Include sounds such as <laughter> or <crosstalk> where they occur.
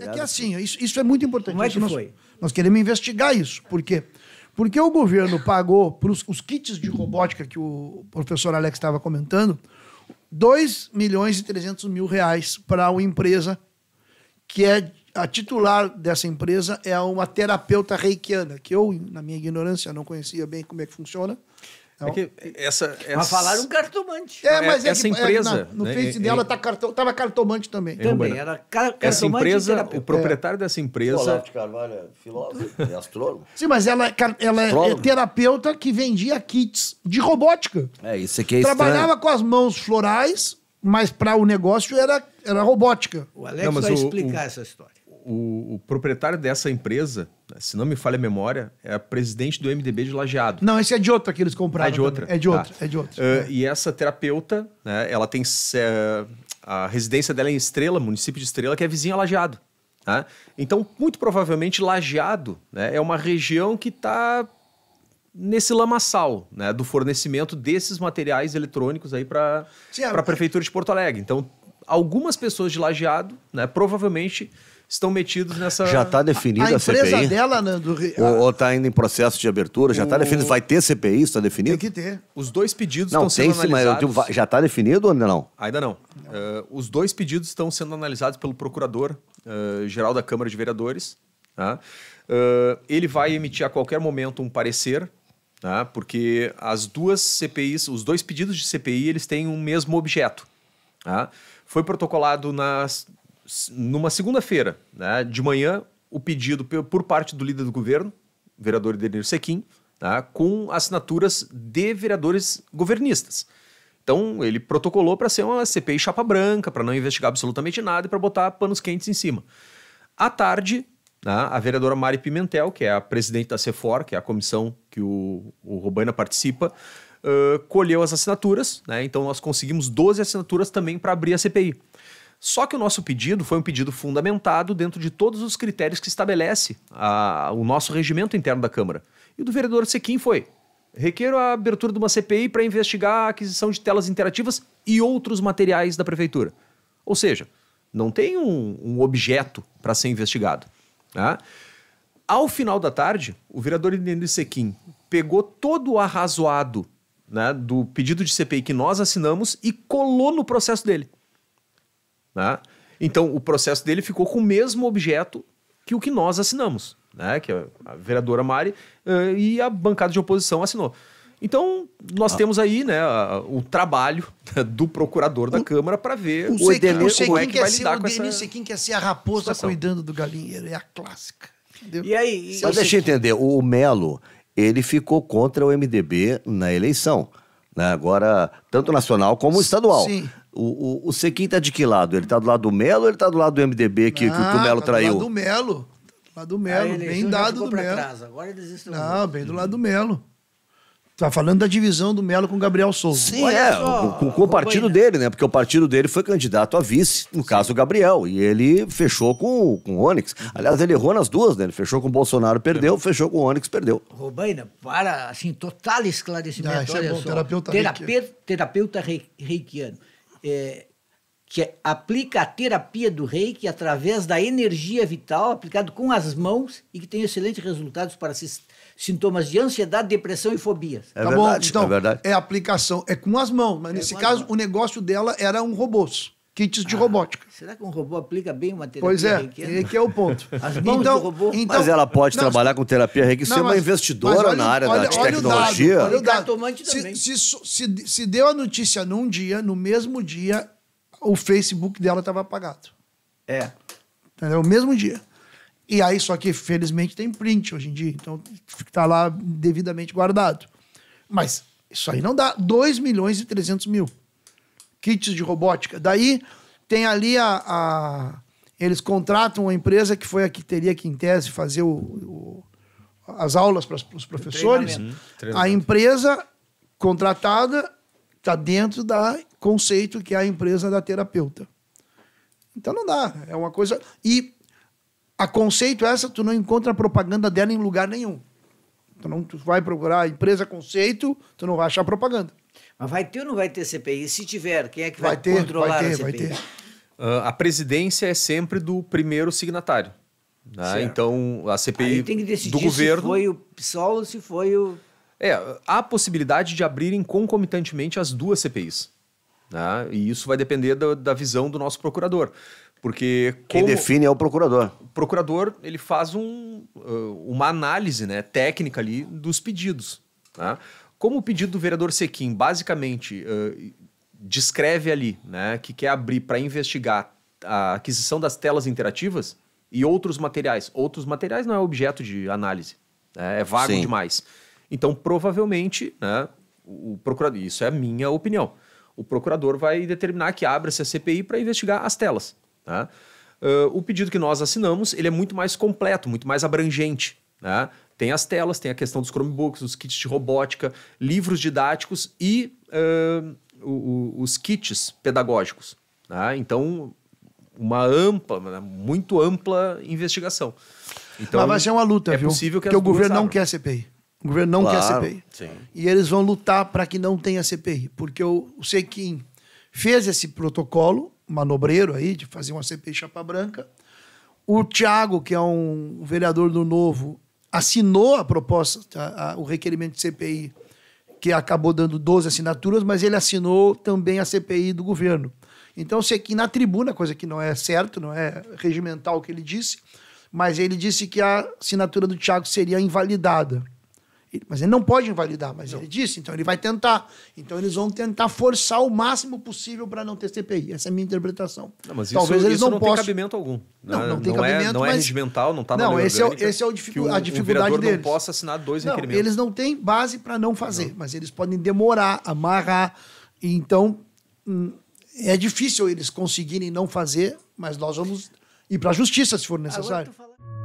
É, é que assim, assim, isso, isso é muito importante. Como é que nós, foi? Nós queremos investigar isso. Por quê? Porque o governo pagou para os kits de robótica que o professor Alex estava comentando, 2 milhões e 300 mil reais para uma empresa que é a titular dessa empresa é uma terapeuta reikiana, que eu, na minha ignorância, não conhecia bem como é que funciona. Então, é que essa, essa... Mas falaram cartomante. É, mas é essa que, é, empresa. Na, no né, Face é, dela tá cartão, tava cartomante também. Também, era car cartomante. Essa empresa, o proprietário dessa empresa. Olavo de Carvalho é filósofo, é astrólogo. <laughs> Sim, mas ela, ela é terapeuta que vendia kits de robótica. É, isso aqui é Trabalhava estranho. com as mãos florais, mas para o negócio era, era robótica. O Alex Não, vai o, explicar o... essa história o, o, proprietário dessa empresa, se não me falha a memória, é presidente do MDB de Lajeado. Não, esse é de outra que eles compraram. É de outra. Também. É de outra, tá. é de outra. Uh, é. E essa terapeuta, né, ela tem. É, a residência dela é em Estrela, município de Estrela, que é vizinha a Lajeado. Né? Então, muito provavelmente, Lajeado né, é uma região que está nesse lamaçal né, do fornecimento desses materiais eletrônicos aí para é, a é. prefeitura de Porto Alegre. Então, algumas pessoas de Lajeado, né, provavelmente estão metidos nessa. Já está definida a, a CPI. A empresa dela, Ou está ainda em processo de abertura? Já está o... definido? Vai ter CPI? Está definido? Tem que ter. Os dois pedidos não, estão tem sendo sim, analisados. Mas já está definido ou ainda não? Ainda não. Uh, os dois pedidos estão sendo analisados pelo procurador-geral eh, uh, da Câmara de Vereadores. Uh, ele vai emitir a qualquer momento um parecer tá? porque as duas CPIs, os dois pedidos de CPI, eles têm um mesmo objeto. Tá? Foi protocolado nas, numa segunda-feira, né, de manhã, o pedido por parte do líder do governo, vereador Edenir Sequim, né, com assinaturas de vereadores governistas. Então, ele protocolou para ser uma CPI chapa branca, para não investigar absolutamente nada e para botar panos quentes em cima. À tarde, né, a vereadora Mari Pimentel, que é a presidente da CEFOR, que é a comissão que o, o Robaina participa, uh, colheu as assinaturas, né? então nós conseguimos 12 assinaturas também para abrir a CPI. Só que o nosso pedido foi um pedido fundamentado dentro de todos os critérios que estabelece a, o nosso regimento interno da Câmara. E o do vereador Sequim foi: requeiro a abertura de uma CPI para investigar a aquisição de telas interativas e outros materiais da prefeitura. Ou seja, não tem um, um objeto para ser investigado. Né? Ao final da tarde, o vereador Inês Sequim pegou todo o arrazoado né, do pedido de CPI que nós assinamos e colou no processo dele. Né? Então, o processo dele ficou com o mesmo objeto que o que nós assinamos, né? que a vereadora Mari uh, e a bancada de oposição assinou. Então, nós ah. temos aí né, o trabalho <laughs> do procurador da o, Câmara para ver o, o como é que é vai lidar com essa O quem quer ser a raposa situação. cuidando do galinheiro, é a clássica. Entendeu? E aí, é Mas deixa eu entender, o Melo, ele ficou contra o MDB na eleição né? agora tanto nacional como estadual. Sim. O, o, o Sequim está de que lado? Ele está do lado do Melo ou ele está do lado do MDB que, ah, que o ah, Melo tá traiu? Do lado do Melo. Lá do Melo, bem dado do Melo. Agora eles estão. Não, bem do lado do Melo. Tá falando da divisão do Melo com Gabriel Souza. Sim, Olha é, só, com, com o partido dele, né? Porque o partido dele foi candidato a vice, no caso o Gabriel, e ele fechou com, com o Onyx. Aliás, ele errou nas duas, né? Ele fechou com o Bolsonaro, perdeu, fechou com o Onyx, perdeu. Robaina, para, assim, total esclarecimento. Ah, isso é bom, terapeuta, terapeuta, reikiano. Terapeuta reikiano. É, que aplica a terapia do reiki através da energia vital, aplicado com as mãos, e que tem excelentes resultados para sintomas de ansiedade, depressão e fobias. É tá verdade, bom? Então, é, verdade. é aplicação, é com as mãos, mas é nesse caso o negócio dela era um robô kits de ah, robótica. Será que um robô aplica bem uma terapia Pois é, reiki? É, é o ponto. <laughs> As mãos então, do robô... Então, mas ela pode não, trabalhar com terapia reiki, ser uma investidora olha, na área olha, da olha tecnologia. o dado, olha o dado. Se, se, se, se deu a notícia num dia, no mesmo dia, o Facebook dela estava apagado. É. Entendeu? O mesmo dia. E aí, só que felizmente tem print hoje em dia, então está lá devidamente guardado. Mas isso aí não dá 2 milhões e 300 mil kits de robótica. Daí tem ali a, a Eles contratam uma empresa que foi a que teria que, em tese, fazer o, o, as aulas para os professores. Treinamento. Hum, treinamento. A empresa contratada está dentro da conceito que é a empresa da terapeuta. Então não dá, é uma coisa e a conceito essa tu não encontra propaganda dela em lugar nenhum. Tu não tu vai procurar a empresa conceito, tu não vai achar propaganda. Mas vai ter ou não vai ter CPI? Se tiver, quem é que vai, vai ter, controlar vai ter, a CPI? Vai ter. Uh, a presidência é sempre do primeiro signatário. Né? Então, a CPI do governo... se foi o PSOL ou se foi o... É, há a possibilidade de abrirem concomitantemente as duas CPIs. Né? E isso vai depender da, da visão do nosso procurador. Porque quem define é o procurador. O procurador ele faz um, uh, uma análise né, técnica ali dos pedidos. Né? Como o pedido do vereador Sequim basicamente uh, descreve ali né, que quer abrir para investigar a aquisição das telas interativas e outros materiais. Outros materiais não é objeto de análise, né? é vago Sim. demais. Então, provavelmente, né, o procurador. Isso é a minha opinião o procurador vai determinar que abra-se a CPI para investigar as telas. Tá? Uh, o pedido que nós assinamos ele é muito mais completo, muito mais abrangente. Né? Tem as telas, tem a questão dos Chromebooks, dos kits de robótica, livros didáticos e uh, o, o, os kits pedagógicos. Né? Então, uma ampla, né, muito ampla investigação. Então, Mas vai ser uma luta, é viu? Possível que Porque o governo abram. não quer CPI. O governo não claro, quer CPI. Sim. E eles vão lutar para que não tenha CPI, porque o, o Sequim fez esse protocolo manobreiro aí de fazer uma CPI chapa branca. O Tiago, que é um vereador do Novo, assinou a proposta, a, tá, a, o requerimento de CPI, que acabou dando 12 assinaturas, mas ele assinou também a CPI do governo. Então, sei que na tribuna, coisa que não é certo, não é regimental o que ele disse, mas ele disse que a assinatura do Tiago seria invalidada mas ele não pode invalidar, mas não. ele disse, então ele vai tentar. Então eles vão tentar forçar o máximo possível para não ter CPI. Essa é a minha interpretação. Não, mas Talvez isso, eles isso não, não possam. Não tem cabimento algum. Não, né? não, não tem cabimento. É, não é, é regimental, não está na Não, esse é, esse é o dificu o, a dificuldade o deles. não possa assinar dois não, requerimentos. Eles não têm base para não fazer, mas eles podem demorar, amarrar. Então hum, é difícil eles conseguirem não fazer, mas nós vamos ir para a justiça se for necessário.